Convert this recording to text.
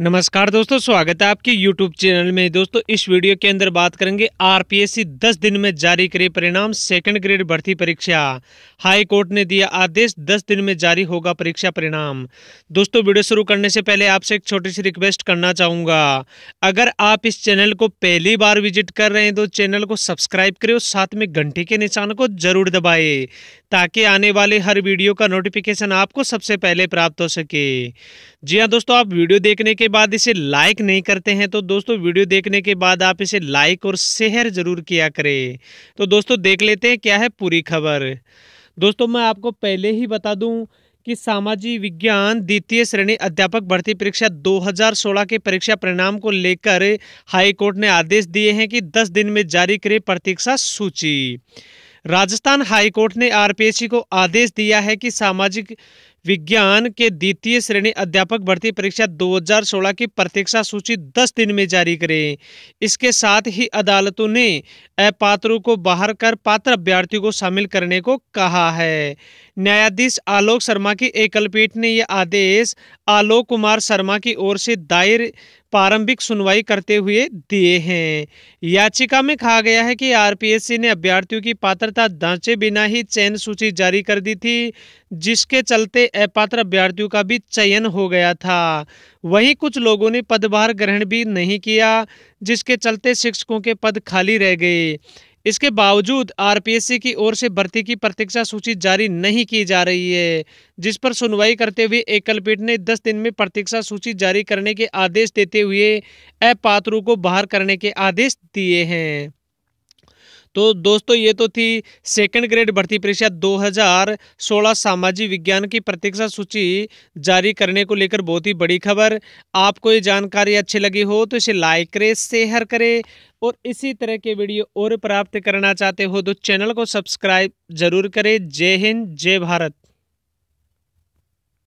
नमस्कार दोस्तों स्वागत है आपके YouTube चैनल में दोस्तों इस वीडियो के अंदर बात करेंगे आरपीएससी दस दिन में जारी करे परिणाम सेकंड ग्रेड भर्ती परीक्षा हाई कोर्ट ने दिया आदेश दस दिन में जारी होगा परीक्षा परिणाम दोस्तों वीडियो शुरू करने से पहले आपसे एक छोटी सी रिक्वेस्ट करना चाहूँगा अगर आप इस चैनल को पहली बार विजिट कर रहे हैं तो चैनल को सब्सक्राइब करें और साथ में घंटी के निशान को जरूर दबाए ताकि आने वाले हर वीडियो का नोटिफिकेशन आपको सबसे पहले प्राप्त हो सके जी हाँ दोस्तों आप वीडियो देखने के बाद इसे लाइक नहीं करते हैं तो दोस्तों वीडियो देखने के बाद आप इसे लाइक और शेयर ज़रूर किया करें तो दोस्तों देख लेते हैं क्या है पूरी खबर दोस्तों मैं आपको पहले ही बता दूं कि सामाजिक विज्ञान द्वितीय श्रेणी अध्यापक भर्ती परीक्षा 2016 के परीक्षा परिणाम को लेकर हाईकोर्ट ने आदेश दिए हैं कि 10 दिन में जारी करे प्रतीक्षा सूची राजस्थान हाईकोर्ट ने आरपीएसी को आदेश दिया है कि सामाजिक विज्ञान के द्वितीय श्रेणी अध्यापक भर्ती परीक्षा 2016 की प्रतीक्षा सूची 10 दिन में जारी करें इसके साथ ही अदालतों ने अपात्रों को बाहर कर पात्र अभ्यर्थियों को शामिल करने को कहा है न्यायाधीश आलोक शर्मा की एकल पीठ ने यह आदेश आलोक कुमार शर्मा की ओर से दायर प्रारंभिक सुनवाई करते हुए दिए हैं याचिका में कहा गया है कि आरपीएससी ने अभ्यर्थियों की पात्रता जांचे बिना ही चयन सूची जारी कर दी थी जिसके चलते अपात्र अभ्यर्थियों का भी चयन हो गया था वहीं कुछ लोगों ने पदभार ग्रहण भी नहीं किया जिसके चलते शिक्षकों के पद खाली रह गए इसके बावजूद आरपीएससी की ओर से भर्ती की प्रतीक्षा सूची जारी नहीं की जा रही है जिस पर सुनवाई करते हुए एकलपीठ ने 10 दिन में प्रतीक्षा सूची जारी करने के आदेश देते हुए अपात्रों को बाहर करने के आदेश दिए हैं तो दोस्तों ये तो थी सेकंड ग्रेड भर्ती परीक्षा 2016 सामाजिक विज्ञान की प्रतीक्षा सूची जारी करने को लेकर बहुत ही बड़ी खबर आपको ये जानकारी अच्छी लगी हो तो इसे लाइक करें शेयर करें और इसी तरह के वीडियो और प्राप्त करना चाहते हो तो चैनल को सब्सक्राइब जरूर करें जय हिंद जय भारत